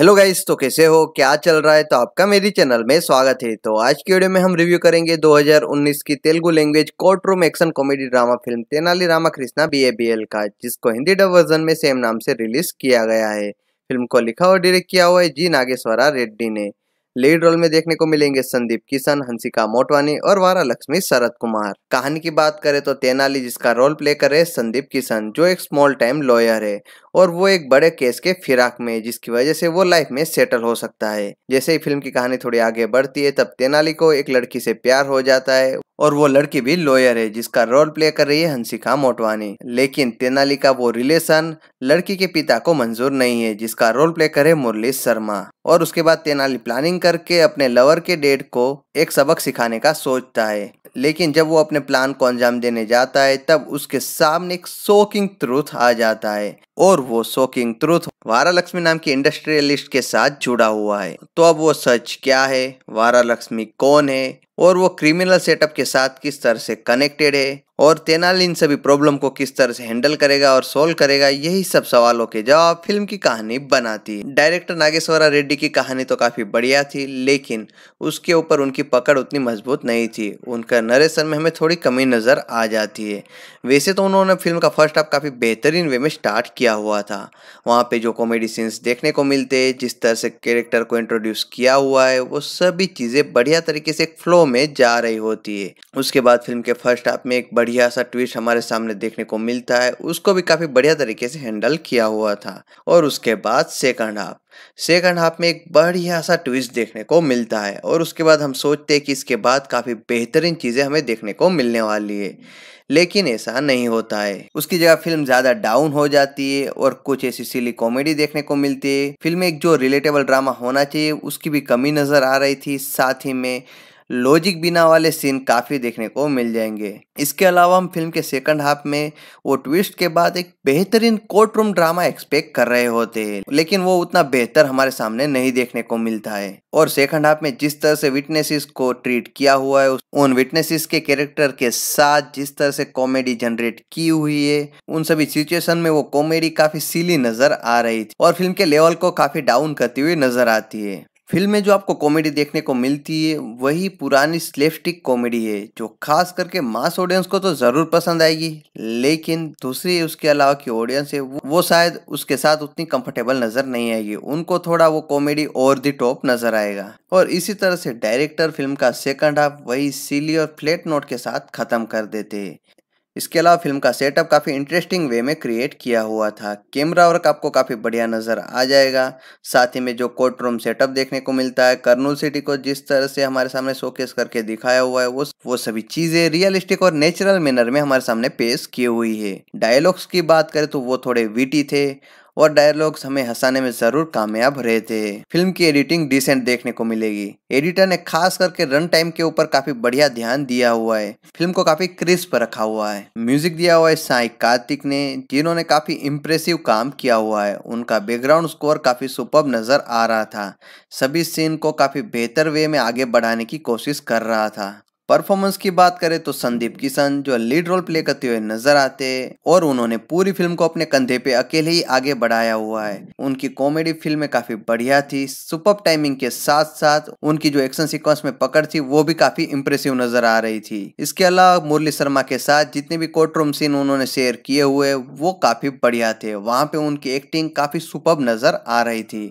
hello guys तो कैसे हो क्या चल रहा है तो आपका मेरी चैनल में स्वागत है तो आज की वीडियो में हम रिव्यू करेंगे 2019 की Telugu language courtroom action comedy drama film Tenali Rama Krishna BA BL का जिसको हिंदी डब वर्जन में सेम नाम से रिलीज किया गया है फिल्म को लिखा और डायरेक्ट किया हुआ है जी नागेश्वरा रेड्डी ने लीड रोल में देखने को मिलेंगे संदीप किशन हंसिका मोटवानी और वारा लक्ष्मी शरद कुमार कहानी की बात करें तो तेनाली जिसका रोल प्ले करे संदीप किशन जो एक स्मॉल टाइम लॉयर है और वो एक बड़े केस के फिराक में है जिसकी वजह से वो लाइफ में सेटल हो सकता है जैसे ही फिल्म की कहानी थोड़ी आगे बढ़ती है तब तेनाली को एक लड़की से प्यार हो जाता है और वो लड़की भी लॉयर है जिसका रोल प्ले कर रही है हंसिका मोटवानी लेकिन तेनाली का वो रिलेशन लड़की के पिता को मंजूर नहीं है जिसका रोल प्ले करे मुरली शर्मा और उसके बाद तेनाली प्लानिंग करके अपने लवर के डेट को एक सबक सिखाने का सोचता है लेकिन जब वो अपने प्लान को अंजाम देने जाता है तब उसके सामने एक शोकिंग ट्रूथ आ जाता है और वो शोकिंग ट्रूथ वारा लक्ष्मी नाम की इंडस्ट्रियलिस्ट के साथ जुड़ा हुआ है तो अब वो सच क्या है वारा लक्ष्मी कौन है और वो क्रिमिनल सेटअप के साथ किस तरह से कनेक्टेड है और तेनाली इन सभी प्रॉब्लम को किस तरह से हैंडल करेगा और सोल्व करेगा यही सब सवालों के जवाब फिल्म की कहानी बनाती है डायरेक्टर नागेश्वरा रेड्डी की कहानी तो काफ़ी बढ़िया थी लेकिन उसके ऊपर उनकी पकड़ उतनी मजबूत नहीं थी उनका नरेशन में हमें थोड़ी कमी नज़र आ जाती है वैसे तो उन्होंने फिल्म का फर्स्ट हाफ काफ़ी बेहतरीन वे में स्टार्ट किया किया हुआ था वहाँ पे जो कॉमेडी सीन्स देखने को मिलते हैं जिस तरह से कैरेक्टर को इंट्रोड्यूस किया हुआ है वो सभी चीज़ें बढ़िया तरीके से एक फ्लो में जा रही होती है उसके बाद फिल्म के फर्स्ट हाफ में एक बढ़िया सा ट्विस्ट हमारे सामने देखने को मिलता है उसको भी काफ़ी बढ़िया तरीके से हैंडल किया हुआ था और उसके बाद सेकंड हाफ सेकंड हाफ में एक बढ़िया सा ट्विस्ट देखने को मिलता है और उसके बाद हम सोचते हैं कि इसके बाद काफ़ी बेहतरीन चीज़ें हमें देखने को मिलने वाली है लेकिन ऐसा नहीं होता है उसकी जगह फिल्म ज्यादा डाउन हो जाती है और कुछ ऐसी सिली कॉमेडी देखने को मिलती है फिल्म में एक जो रिलेटेबल ड्रामा होना चाहिए उसकी भी कमी नजर आ रही थी साथ ही में लॉजिक बिना वाले सीन काफ़ी देखने को मिल जाएंगे इसके अलावा हम फिल्म के सेकंड हाफ में वो ट्विस्ट के बाद एक बेहतरीन कोर्ट रूम ड्रामा एक्सपेक्ट कर रहे होते हैं लेकिन वो उतना बेहतर हमारे सामने नहीं देखने को मिलता है और सेकंड हाफ में जिस तरह से विटनेसेस को ट्रीट किया हुआ है उन विटनेसेस के कैरेक्टर के साथ जिस तरह से कॉमेडी जनरेट की हुई है उन सभी सिचुएशन में वो कॉमेडी काफ़ी सीली नज़र आ रही थी और फिल्म के लेवल को काफ़ी डाउन करती हुई नज़र आती है फिल्म में जो आपको कॉमेडी देखने को मिलती है वही पुरानी स्लेफ्टिक कॉमेडी है जो खास करके मास ऑडियंस को तो ज़रूर पसंद आएगी लेकिन दूसरी उसके अलावा की ऑडियंस है वो शायद उसके साथ उतनी कंफर्टेबल नज़र नहीं आएगी उनको थोड़ा वो कॉमेडी और दी टॉप नज़र आएगा और इसी तरह से डायरेक्टर फिल्म का सेकंड हाफ वही सीली और फ्लैट नोट के साथ ख़त्म कर देते हैं इसके अलावा फिल्म का सेटअप काफ़ी इंटरेस्टिंग वे में क्रिएट किया हुआ था कैमरा वर्क आपको काफ़ी बढ़िया नज़र आ जाएगा साथ ही में जो कोर्ट रूम सेटअप देखने को मिलता है कर्नूल सिटी को जिस तरह से हमारे सामने शोकेस करके दिखाया हुआ है वो वो सभी चीज़ें रियलिस्टिक और नेचुरल मैनर में हमारे सामने पेश की हुई है डायलॉग्स की बात करें तो वो थोड़े वीटी थे और डायलॉग्स हमें हंसाने में जरूर कामयाब रहे थे फिल्म की एडिटिंग डिसेंट देखने को मिलेगी एडिटर ने खास करके रन टाइम के ऊपर काफी बढ़िया ध्यान दिया हुआ है फिल्म को काफी क्रिस्प रखा हुआ है म्यूजिक दिया हुआ है साई कार्तिक ने जिन्होंने काफी इम्प्रेसिव काम किया हुआ है उनका बैकग्राउंड स्कोर काफी सुपर नजर आ रहा था सभी सीन को काफी बेहतर वे में आगे बढ़ाने की कोशिश कर रहा था परफॉर्मेंस की बात करें तो संदीप किशन जो लीड रोल प्ले करते हुए नजर आते हैं और उन्होंने पूरी फिल्म को अपने कंधे पे अकेले ही आगे बढ़ाया हुआ है उनकी कॉमेडी फिल्म में काफी बढ़िया थी सुपर टाइमिंग के साथ साथ उनकी जो एक्शन सीक्वेंस में पकड़ थी वो भी काफी इंप्रेसिव नजर आ रही थी इसके अलावा मुरली शर्मा के साथ जितने भी कोर्ट रूम सीन उन्होंने शेयर किए हुए वो काफी बढ़िया थे वहाँ पे उनकी एक्टिंग काफी सुपर नजर आ रही थी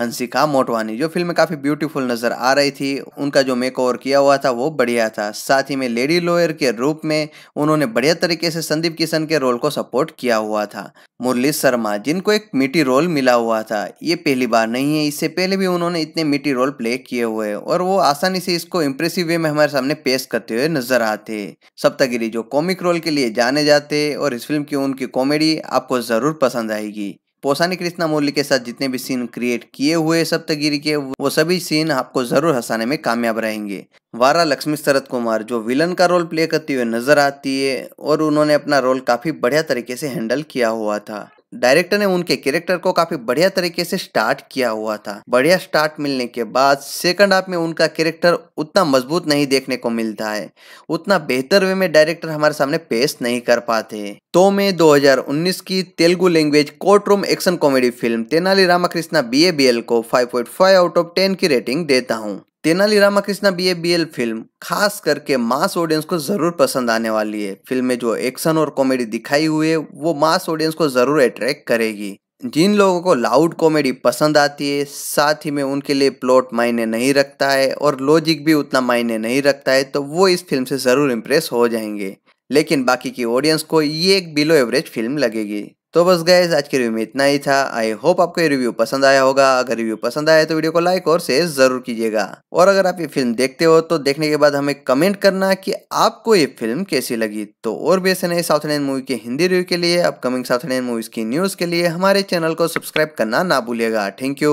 हंसिका मोटवानी जो फिल्म में काफी ब्यूटीफुल नजर आ रही थी उनका जो मेक ओवर किया हुआ था वो बढ़िया था था साथ ही में लेडी लॉयर के रूप में उन्होंने बढ़िया तरीके से संदीप किशन के रोल को सपोर्ट किया हुआ था मुरली शर्मा जिनको एक मिट्टी रोल मिला हुआ था ये पहली बार नहीं है इससे पहले भी उन्होंने इतने मिट्टी रोल प्ले किए हुए और वो आसानी से इसको इम्प्रेसिव वे में हमारे सामने पेश करते हुए नजर आते सप्तागिरी जो कॉमिक रोल के लिए जाने जाते और इस फिल्म की उनकी कॉमेडी आपको जरूर पसंद आएगी पोसानी कृष्णा मुरली के साथ जितने भी सीन क्रिएट किए हुए सप्तगिरी के वो सभी सीन आपको जरूर हंसाने में कामयाब रहेंगे वारा लक्ष्मी शरद कुमार जो विलन का रोल प्ले करती हुए नजर आती है और उन्होंने अपना रोल काफी बढ़िया तरीके से हैंडल किया हुआ था डायरेक्टर ने उनके कैरेक्टर को काफी बढ़िया तरीके से स्टार्ट किया हुआ था बढ़िया स्टार्ट मिलने के बाद सेकंड हाफ में उनका कैरेक्टर उतना मजबूत नहीं देखने को मिलता है उतना बेहतर वे में डायरेक्टर हमारे सामने पेश नहीं कर पाते तो मैं 2019 की Telugu language courtroom action comedy film Tenali Ramakrishna B को फाइव आउट ऑफ टेन की रेटिंग देता हूँ Tenali Ramakrishna B A B L film खास करके मास ऑडियंस को ज़रूर पसंद आने वाली है फिल्म में जो एक्शन और कॉमेडी दिखाई हुई है वो मास ऑडियंस को ज़रूर अट्रैक्ट करेगी जिन लोगों को लाउड कॉमेडी पसंद आती है साथ ही में उनके लिए प्लॉट मायने नहीं रखता है और लॉजिक भी उतना मायने नहीं रखता है तो वो इस फिल्म से ज़रूर इम्प्रेस हो जाएंगे लेकिन बाकी की ऑडियंस को ये एक बिलो एवरेज फिल्म लगेगी तो बस गैस आज के रिव्यू में इतना ही था आई होप आपको ये रिव्यू पसंद आया होगा अगर रिव्यू पसंद आया तो वीडियो को लाइक और शेयर जरूर कीजिएगा और अगर आप ये फिल्म देखते हो तो देखने के बाद हमें कमेंट करना कि आपको ये फिल्म कैसी लगी तो और भी ऐसे नए साउथ इंडियन मूवी के हिंदी रिव्यू के लिए अपकमिंग साउथ इंडियन मूवीज की न्यूज के लिए हमारे चैनल को सब्सक्राइब करना ना भूलिएगा थैंक यू